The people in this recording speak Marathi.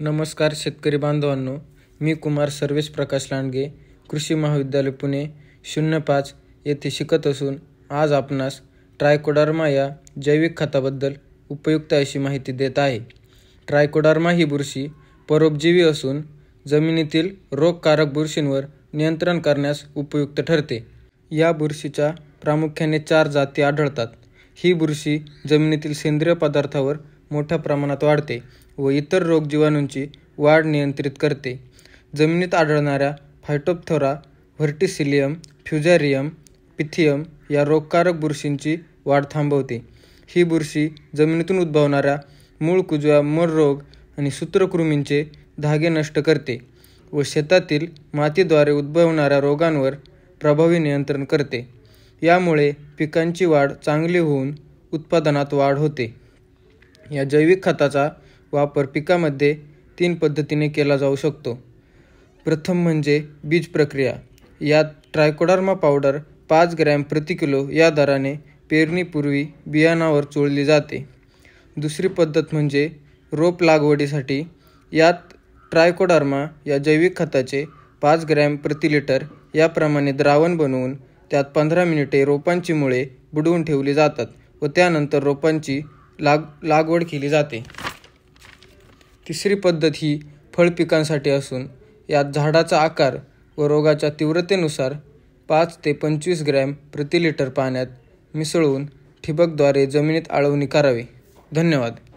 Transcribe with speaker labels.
Speaker 1: नमस्कार शेतकरी बांधवांनो मी कुमार सर्वेश प्रकाश लांडगे कृषी महाविद्यालय पुणे शून्य पाच येथे शिकत असून आज आपणास ट्रायकोडार्मा या जैविक खताबद्दल उपयुक्त अशी माहिती देत आहे ट्रायकोडार्मा ही बुरशी परोपजीवी असून जमिनीतील रोगकारक बुरशींवर नियंत्रण करण्यास उपयुक्त ठरते या बुरशीच्या प्रामुख्याने चार जाती आढळतात ही बुरशी जमिनीतील सेंद्रिय पदार्थावर मोठ्या प्रमाणात वाढते व इतर रोग जीवाणूंची वाढ नियंत्रित करते जमिनीत आढळणाऱ्या फायटोप्थोरा व्हर्टिसिलियम फ्युजारियम पिथियम या रोगकारक बुरशींची वाढ थांबवते ही बुरशी जमिनीतून उद्भवणाऱ्या मूळ कुजव्या मर रोग आणि सूत्रकृमींचे धागे नष्ट करते व शेतातील मातीद्वारे उद्भवणाऱ्या रोगांवर प्रभावी नियंत्रण करते यामुळे पिकांची वाढ चांगली होऊन उत्पादनात वाढ होते या जैविक खताचा वापर पिकामध्ये तीन पद्धतीने केला जाऊ शकतो प्रथम म्हणजे बीज प्रक्रिया यात ट्रायकोडार्मा पावडर पाच ग्रॅम प्रति किलो या दराने पेरणीपूर्वी बियाणावर चोळली जाते दुसरी पद्धत म्हणजे रोप लागवडीसाठी यात ट्रायकोडार्मा या जैविक खताचे पाच ग्रॅम प्रति लिटर याप्रमाणे द्रावण बनवून त्यात पंधरा मिनिटे रोपांची मुळे बुडवून ठेवली जातात व त्यानंतर रोपांची लाग लागवड केली जाते तिसरी पद्धत ही फळ पिकांसाठी असून यात झाडाचा आकार व रोगाच्या तीव्रतेनुसार पाच ते पंचवीस ग्रॅम प्रति लिटर पाण्यात मिसळून ठिबकद्वारे जमिनीत आळवणी करावी धन्यवाद